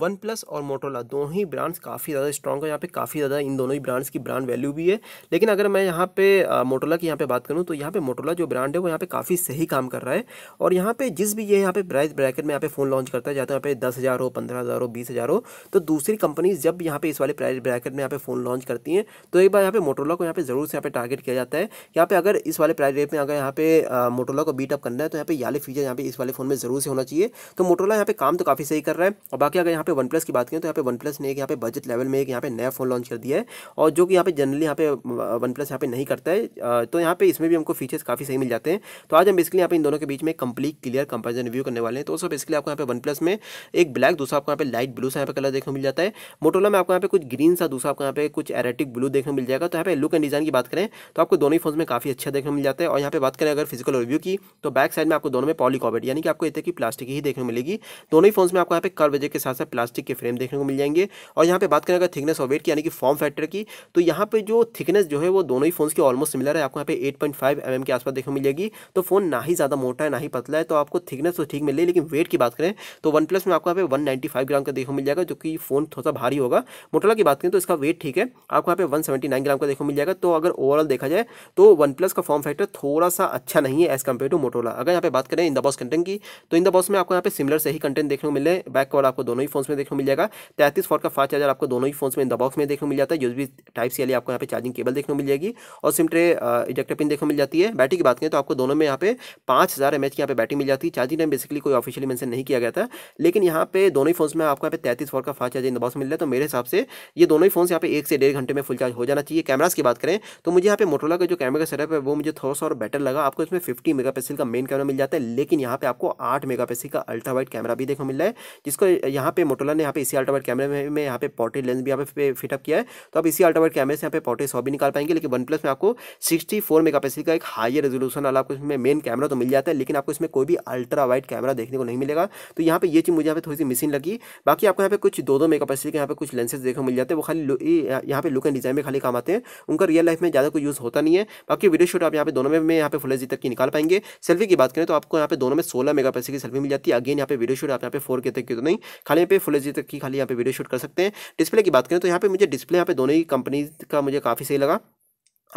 one plus और Motorola दोनों ही ब्रांड्स काफ़ी ज़्यादा स्ट्रॉन्ग है यहाँ पे काफ़ी ज़्यादा इन दोनों ही ब्रांड्स की ब्रांड वैल्यू भी है लेकिन अगर मैं यहाँ पे मोटोला की यहाँ पे बात करूँ तो यहाँ पे मोटोला जो ब्रांड है वो यहाँ पे काफ़ी सही काम कर रहा है और यहाँ पे जिस भी ये यहाँ पे प्राइस ब्रैकेट में यहाँ पे फ़ोन लॉन्च करता है जाता है यहाँ पे दस हज़ार हो पंद्रह हज़ार हो बीस हज़ार हो तो दूसरी कंपनीज जब यहाँ पे इस वाले प्राइस ब्रैकेट में यहाँ पे फ़ोन लॉन्च करती हैं तो एक बार यहाँ पे मोटोला को यहाँ पे ज़रूर से यहाँ पे टारगेट किया जाता है यहाँ पे अगर इस वाले प्राइस रेट में अगर यहाँ पे मोटोला को बीटअप करना है तो यहाँ पे ये फीचर यहाँ पे इस वाले फ़ोन में ज़रूर से होना चाहिए तो मोटोला यहाँ पे काम तो काफ़ी सही कर रहा है और बाकी अगर यहाँ पे वन प्लस की बात करें तो यहाँ पे वन प्लस ने एक यहाँ पे बजट लेवल में एक यहाँ पे नया फ़ोन लॉन्च कर दिया है और जो कि यहाँ पे जनरली यहाँ पे वन प्लस यहाँ पे नहीं करता है तो यहाँ पे इसमें भी हमको फीचर्स काफ़ी सही मिल जाते हैं तो आज हम बेसिकली यहाँ पे इन दोनों के बीच में कंप्लीट क्लियर कंपेरिजन रिव्यू करने वाले हैं तो सो बेसिकली आपको यहाँ पे वन प्लस में एक ब्लैक दूसरा आपको यहाँ पे लाइट ब्लू सा यहाँ पे कलर देखने मिल जाता है मोटोला में आपको यहाँ पे कुछ ग्रीन सा दूसरा आपको यहाँ पे कुछ एरेटिक ब्लू देखने मिल जाएगा तो यहाँ पे लुक एंड डिज़ाइन की बात करें तो आपको दोनों ही फोन में काफ़ी अच्छा देखने मिल जाता है और यहाँ पे बात करें अगर फिजिकल रिव्यू की तो बैक साइड में आपको दोनों में पॉलीकॉबेट यानी कि आपको इतने की प्लास्टिक ही देखने मिलेगी दोनों ही फोन में आपको यहाँ पे कर्व के साथ साथ प्लास्टिक के फ्रेम देखने को मिल जाएंगे और यहाँ पे बात करें अगर थिकनेस और वेट की यानी कि फॉर्म फैक्टर की तो यहाँ पे जो थिकनेस जो है वो दोनों ही फोन की ऑलमोस्ट सिमिलर है आपको यहाँ पे eight point five M M के आसपास देखने को मिलेगी तो फोन ना ही ज़्यादा मोटा है ना ही पतला है तो आपको थिकनेस तो ठीक मिल रही लेकिन वेट की बात करें तो वन प्लस में आपको यहाँ पे वन नाइनटी फाइव ग्राम का देखो मिल जाएगा जो कि फोन थोड़ा सा भारी होगा मोटोला की बात करें तो इसका वेट ठीक है आपको यहाँ पे वन सेवेंटी नाइन ग्राम का देखो मिल जाएगा तो अगर ओवरऑल देखा जाए तो वन प्लस का फॉर्म फैक्टर थोड़ा सा अच्छा नहीं है एज कम्पेयर टू मोटोला अगर यहाँ पे बात करें इन द बॉस कंटेंट की तो इन द बॉस में आपको यहाँ पे सिमिलर सही कंटेंट देखने को मिले बैक कवर आपको दोनों ही फोन फोन्स में देखने को मिल जाएगा तैतीस फोर का फास्ट चार्जर आपको दोनों ही फोन्स में द बॉक्स में देखने को मिल जाता है यूज टाइप सी वाली आपको यहाँ पे चार्जिंग केबल देखने को मिल जाएगी और सिम ट्रे इजेक्टर पिन देखने को मिल जाती है बैटरी की बात करें तो आपको दोनों में यहाँ पे पाँच हज़ार एम की यहाँ पे बैटरी मिल जाती है चार्जिंग टाइम बेसिकली कोई ऑफिशियली मैंशन नहीं किया गया था लेकिन यहाँ पे दोनों ही फोन्स में आपको यहाँ पे तैतीस फोर का फास्ट चार्जिंग बॉक्स मिल रहा है तो मेरे हिसाब से ये दोनों ही फोन यहाँ पे एक से डेढ़ घंटे में फुल चार्ज हो जाना चाहिए कैमराज की बात करें तो मुझे यहाँ पे मोटोला का जो कैमरे का सेटअप है वो मुझे थोड़ा सा और बेटर लगा आपको इसमें फिफ्टी मेगा का मेन कैमरा मिल जाता है लेकिन यहाँ पे आपको आठ मेगा का अल्ट्रा वाइट कैमरा भी देखने मिल रहा है जिसको यहाँ पे मोटोला ने यहाँ पे इसी अल्ट्रावाइट कैमरे में, यहाँ पे पोर्ट्रेट लेंस भी यहाँ पे फिटअप किया है तो आप इसी अल्ट्रावाइट कैमरे से यहाँ पे पोर्ट्रेट सौ भी निकाल पाएंगे लेकिन वन प्लस में आपको सिक्सटी फोर मेगापिक्सल का एक हायर रेजोलूशन वाला आपको इसमें मेन कैमरा तो मिल जाता है लेकिन आपको इसमें कोई भी अल्ट्रा वाइट कैमरा देखने को नहीं मिलेगा तो यहाँ पर यह चीज़ मुझे यहाँ पे थोड़ी सी मिसिंग लगी बाकी आपको यहाँ पे कुछ दो दो मेगापिक्सल के यहाँ पे कुछ लेंसेज देखने को मिल जाते हैं वो खाली यहाँ पे लुक एंड डिजाइन में खाली काम आते हैं उनका रियल लाइफ में ज़्यादा कोई यूज़ होता नहीं है बाकी वीडियो शूट आप यहाँ पे दोनों में यहाँ पे फुल एच तक की निकाल पाएंगे सेल्फी की बात करें तो आपको यहाँ पे दोनों में सोलह मेगा की सेल्फी मिल जाती है अगेन यहाँ पे वीडियो शूट आप यहाँ पे फोर के तक की तो नहीं खाली पे फुल एच तक की खाली यहाँ पे वीडियो शूट कर सकते हैं डिस्प्ले की बात करें तो यहाँ पे मुझे डिस्प्ले यहाँ पे दोनों ही कंपनीज का मुझे काफ़ी सही लगा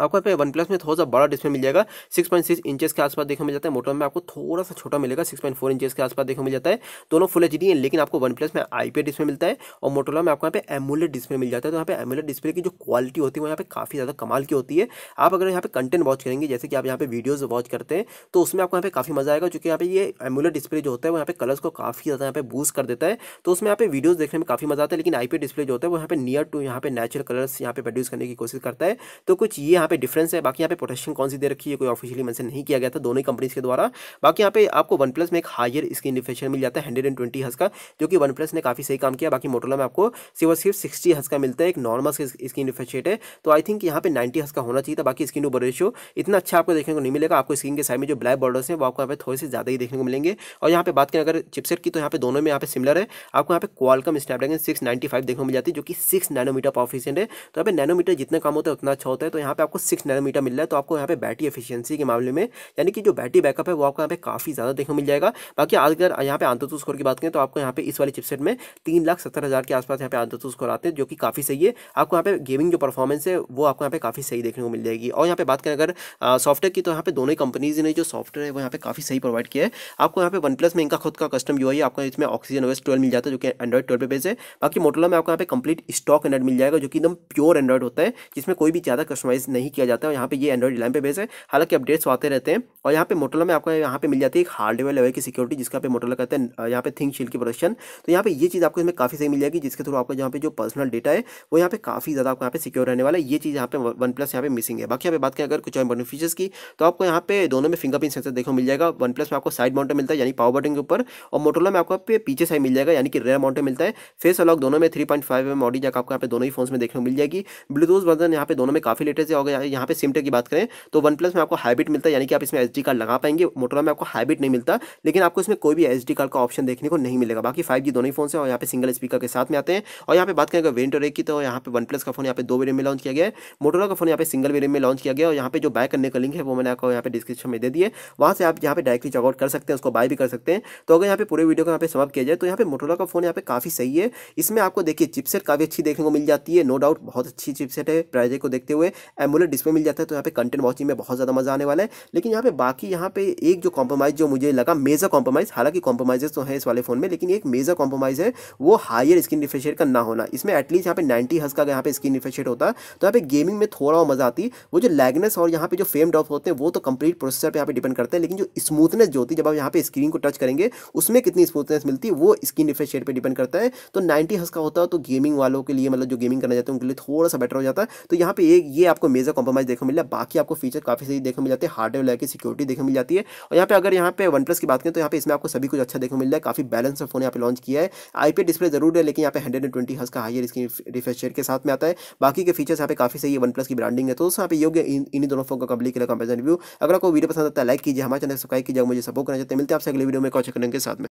आपको यहाँ पे वन प्लस में थोड़ा सा बड़ा डिस्प्ले मिल जाएगा सिक्स पॉइंट सिक्स इंचेस के आसपास देखने मिल जाता है मोटो में आपको थोड़ा सा छोटा मिलेगा सिक्स पॉइंट फोर इंचेस के आसपास देखने मिल जाता है दोनों फुल एच डी है लेकिन आपको वन प्लस में आई डिस्प्ले मिलता है और मोटोला में आपको यहाँ पे एमुलेट डिस्प्ले मिल जाता है तो यहाँ पे एमुलेट डिस्प्ले की जो क्वालिटी होती है वो यहाँ पे काफ़ी ज़्यादा कमाल की होती है आप अगर यहाँ पे कंटेंट वॉच करेंगे जैसे कि आप यहाँ पे वीडियोज़ वॉच करते हैं तो उसमें आपको यहाँ पे काफ़ी मज़ा आएगा क्योंकि यहाँ पे ये एमुलेट डिस्प्ले जो होता है वो यहाँ पे कलर्स को काफ़ी ज़्यादा यहाँ पे बूस्ट कर देता है तो उसमें यहाँ पे वीडियोज़ देखने में काफ़ी मज़ा आता है लेकिन आई डिस्प्ले जो होता है वो यहाँ पे नियर टू यहाँ पे नेचुरल कलर्स यहाँ पे प्रोड्यूस करने की कोशिश करता है तो कुछ ये यहाँ पे डिफरेंस है बाकी यहाँ पे प्रोटेक्शन कौन सी दे रखी है कोई ऑफिशियली मेंशन नहीं किया गया था दोनों ही कंपनीज के द्वारा बाकी यहाँ पे आपको वन प्लस में एक हायर स्क्रीन रिफ्रेशन मिल जाता है हंड्रेड एंड ट्वेंटी हज का जो कि वन प्लस ने काफी सही काम किया बाकी मोटोला में आपको सिर्फ सिर्फ सिक्सटी हज का मिलता है एक नॉर्मल स्क्रीन रिफ्रेश है तो आई थिंक यहाँ पे नाइन्टी हज का होना चाहिए था बाकी स्क्रीन ऊपर रेशियो इतना अच्छा आपको देखने को नहीं मिलेगा आपको स्क्रीन के साइड में जो ब्लैक बॉर्डर्स है वो आपको यहाँ पे थोड़े से ज़्यादा ही देखने को मिलेंगे और यहाँ पे बात करें अगर चिपसेट की तो यहाँ पे दोनों में यहाँ पे सिमिलर है आपको यहाँ पे क्वालकम स्नैपड्रैगन सिक्स देखने को मिल जाती है जो कि सिक्स नैनोमीटर पर है तो यहाँ पे नैनोमीटर जितना कम होता है उतना अच्छा होता है तो यहाँ पे आपको आपको सिक्स नैनोमीटर मिल रहा है तो आपको यहाँ पे बैटरी एफिशिएंसी के मामले में यानी कि जो बैटरी बैकअप है वो आपको यहाँ पे काफ़ी ज़्यादा देखने मिल जाएगा बाकी अगर यहाँ पे आंतु स्कोर की बात करें तो आपको यहाँ पे इस वाले चिपसेट में तीन लाख सत्तर हज़ार के आसपास यहाँ पे आंतु स्कोर आते हैं जो कि काफ़ी सही है आपको यहाँ पे गेमिंग जो परफॉर्मेंस है वो आपको यहाँ पे काफ़ी सही देखने को मिल जाएगी और यहाँ पे बात करें अगर सॉफ्टवेयर की तो यहाँ पे दोनों ही कंपनीज ने जो सॉफ्टवेयर है वो यहाँ पे काफ़ी सही प्रोवाइड किया है आपको यहाँ पे वन प्लस में इनका खुद का कस्टम यू है आपको इसमें ऑक्सीजन ओएस ट्वेल्व मिल जाता है जो कि एंड्रॉइड ट्वेल्व पे बेस है बाकी मोटोला में आपको यहाँ पे कंप्लीट स्टॉक एंड्रॉइड मिल जाएगा जो कि एकदम प्योर एंड्रॉइड होता है जिसमें कोई भी ज़्यादा कस्टमाइज नहीं नहीं किया जाता है और यहाँ पे ये एंड्रॉइड इलेवन पे बेस है हालांकि अपडेट्स आते रहते हैं और यहाँ पे मोटोला में आपको यहाँ पे मिल जाती है एक हार्डवेयर लेवल की सिक्योरिटी जिसका पे मोटोला कहते हैं यहाँ पे थिंक शील की प्रोडक्शन तो यहाँ पे ये चीज़ आपको इसमें काफ़ी सही मिल जाएगी जिसके थ्रू आपको यहाँ पे जो पर्सनल डेटा है वो यहाँ पे काफ़ी ज़्यादा आपको यहाँ पे सिक्योर रहने वाला है ये चीज़ यहाँ पे वन प्लस यहाँ पे मिसिंग है बाकी यहाँ पे बात करें अगर कुछ और बेनिफिशियस की तो आपको यहाँ पे दोनों में फिंगरप्रिंट सेंसर देखो मिल जाएगा वन प्लस में आपको साइड माउंटेड मिलता है यानी पावर बटन के ऊपर और मोटोला में आपको पीछे साइड मिल जाएगा यानी कि रेयर माउंटेड मिलता है फेस अलॉक दोनों में three point five M audio jack आपको यहाँ पे दोनों ही फोन में देखने को मिल जाएगी ब्लूटूथ वर्जन यहाँ पे दोनों में काफ़ी लेटेस्ट है और यहाँ पे टेक की बात करें तो वन प्लस में आपको हाइब्रिड मिलता है यानी कि आप इसमें एस कार्ड लगा पाएंगे मोटोरा में आपको हाइब्रिड नहीं मिलता लेकिन आपको इसमें कोई भी एस कार्ड का ऑप्शन देखने को नहीं मिलेगा बाकी फाइव दोनों ही फोन से और यहाँ पे सिंगल स्पीकर के साथ में आते हैं और यहाँ पे बात करेंगे वेरियंट और एक की तो यहाँ पे वन प्लस का फोन यहाँ पे दो वेरियम में लॉन्च किया गया है मोटोरा का फोन यहाँ पे सिंगल वेरियम में लॉन्च किया गया और यहाँ पे जो बाय करने का लिंक है वो मैंने आपको यहाँ पे डिस्क्रिप्शन में दे दिए वहाँ से आप यहाँ पे डायरेक्टली चेकआउट कर सकते हैं उसको बाय भी कर सकते हैं तो अगर यहाँ पे पूरे वीडियो को यहाँ पे समाप्त किया जाए तो यहाँ पे मोटोरा का फोन यहाँ पे काफी सही है इसमें आपको देखिए चिपसेट काफी अच्छी देखने को मिल जाती है नो डाउट बहुत अच्छी चिपसेट है प्राइजे को देखते हुए एमुलेट पूरे डिस्प्ले मिल जाता है तो यहाँ पे कंटेंट वॉचिंग में बहुत ज़्यादा मज़ा आने वाला है लेकिन यहाँ पे बाकी यहाँ पे एक जो कॉम्प्रोमाइज़ जो मुझे लगा मेजर कॉम्प्रोमाइज़ हालांकि कॉम्प्रोमाइजेस तो है इस वाले फोन में लेकिन एक मेजर कॉम्प्रोमाइज़ है वो हायर स्क्रीन रिफ्रेश का ना होना इसमें एटलीस्ट यहाँ पे नाइन्टी हज का यहाँ पे स्क्रीन रिफ्रेश होता तो यहाँ पे गेमिंग में थोड़ा मज़ा आती वो जो लैगनेस और यहाँ पे जो फेम ड्रॉप होते हैं वो तो कंप्लीट प्रोसेसर पर यहाँ पे डिपेंड करते हैं लेकिन जो स्मूथनेस जो होती है जब आप यहाँ पे स्क्रीन को टच करेंगे उसमें कितनी स्मूथनेस मिलती वो स्क्रीन रिफ्रेश पर डिपेंड करता है तो नाइन्टी हज का होता है तो गेमिंग वालों के लिए मतलब जो गेमिंग करना चाहते हैं उनके लिए थोड़ा सा बेटर हो जाता है तो यहाँ पे ये आपको मेजर मेजर कॉम्प्रोमाइज देखने मिला बाकी आपको फीचर काफ़ी सही देखने मिल जाते हैं हार्डवेयर लेकर सिक्योरिटी देखने मिल जाती है और यहाँ पे अगर यहाँ पे वन प्लस की बात करें तो यहाँ पे इसमें आपको सभी कुछ अच्छा देखने मिल रहा है काफ़ी बैलेंस फोन यहाँ पे लॉन्च किया है आईपी डिस्प्ले जरूर है लेकिन यहाँ पे हंड्रेड एंड ट्वेंटी हज का हाइयर स्क्रीन रिफ्रेश के साथ में आता है बाकी के फीचर्स यहाँ पे काफ़ी सही है वन प्लस की ब्रांडिंग है तो यहाँ पे योग्य इन्हीं दोनों फोन का कंप्लीट करेगा कंपेरिजन रिव्यू अगर आपको वीडियो पसंद आता है लाइक कीजिए हमारे चैनल सब्सक्राइब कीजिए मुझे सपोर्ट करना चाहते हैं मिलते हैं आपसे अगले वीडियो में कॉल करेंगे साथ में